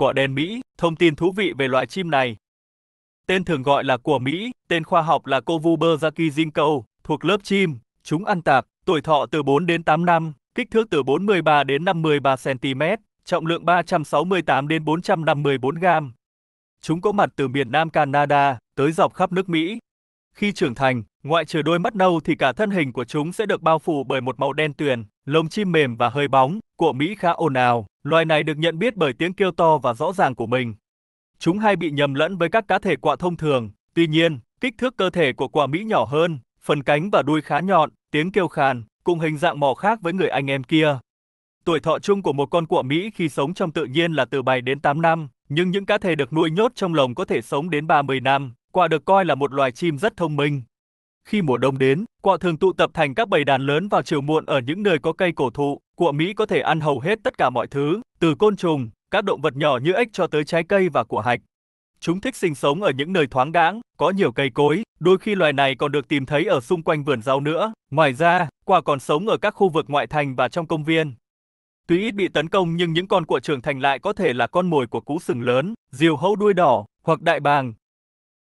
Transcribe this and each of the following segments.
Quả đen Mỹ, thông tin thú vị về loại chim này. Tên thường gọi là của Mỹ, tên khoa học là Covuberzaki zinco, thuộc lớp chim, chúng ăn tạp, tuổi thọ từ 4 đến 8 năm, kích thước từ 43 đến 53 cm, trọng lượng 368 đến 454 gram. Chúng có mặt từ miền Nam Canada tới dọc khắp nước Mỹ. Khi trưởng thành, ngoại trừ đôi mắt nâu thì cả thân hình của chúng sẽ được bao phủ bởi một màu đen tuyền lông chim mềm và hơi bóng, của Mỹ khá ồn ào, loài này được nhận biết bởi tiếng kêu to và rõ ràng của mình. Chúng hay bị nhầm lẫn với các cá thể quạ thông thường, tuy nhiên, kích thước cơ thể của quạ Mỹ nhỏ hơn, phần cánh và đuôi khá nhọn, tiếng kêu khàn, cùng hình dạng mỏ khác với người anh em kia. Tuổi thọ chung của một con quạ Mỹ khi sống trong tự nhiên là từ 7 đến 8 năm, nhưng những cá thể được nuôi nhốt trong lồng có thể sống đến 30 năm. Quạ được coi là một loài chim rất thông minh, khi mùa đông đến, quạ thường tụ tập thành các bầy đàn lớn vào chiều muộn ở những nơi có cây cổ thụ. Quạ Mỹ có thể ăn hầu hết tất cả mọi thứ, từ côn trùng, các động vật nhỏ như ếch cho tới trái cây và của hạch. Chúng thích sinh sống ở những nơi thoáng đãng, có nhiều cây cối, đôi khi loài này còn được tìm thấy ở xung quanh vườn rau nữa. Ngoài ra, quạ còn sống ở các khu vực ngoại thành và trong công viên. Tuy ít bị tấn công nhưng những con của trưởng thành lại có thể là con mồi của cú sừng lớn, diều hâu đuôi đỏ hoặc đại bàng.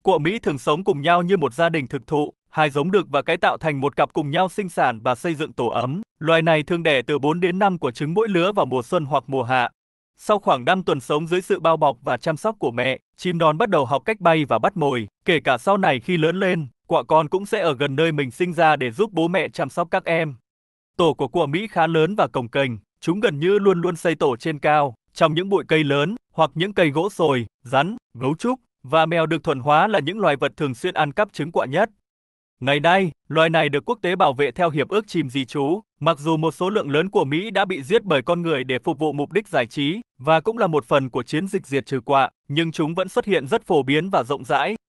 Cụa Mỹ thường sống cùng nhau như một gia đình thực thụ, hai giống đực và cái tạo thành một cặp cùng nhau sinh sản và xây dựng tổ ấm. Loài này thường đẻ từ 4 đến 5 quả trứng mỗi lứa vào mùa xuân hoặc mùa hạ. Sau khoảng 5 tuần sống dưới sự bao bọc và chăm sóc của mẹ, chim non bắt đầu học cách bay và bắt mồi, kể cả sau này khi lớn lên, quả con cũng sẽ ở gần nơi mình sinh ra để giúp bố mẹ chăm sóc các em. Tổ của cua Mỹ khá lớn và cồng kềnh, chúng gần như luôn luôn xây tổ trên cao, trong những bụi cây lớn hoặc những cây gỗ sồi, rắn, gấu trúc và mèo được thuần hóa là những loài vật thường xuyên ăn cắp trứng quạ nhất. Ngày nay, loài này được quốc tế bảo vệ theo Hiệp ước Chim Di Trú, mặc dù một số lượng lớn của Mỹ đã bị giết bởi con người để phục vụ mục đích giải trí, và cũng là một phần của chiến dịch diệt trừ quạ, nhưng chúng vẫn xuất hiện rất phổ biến và rộng rãi.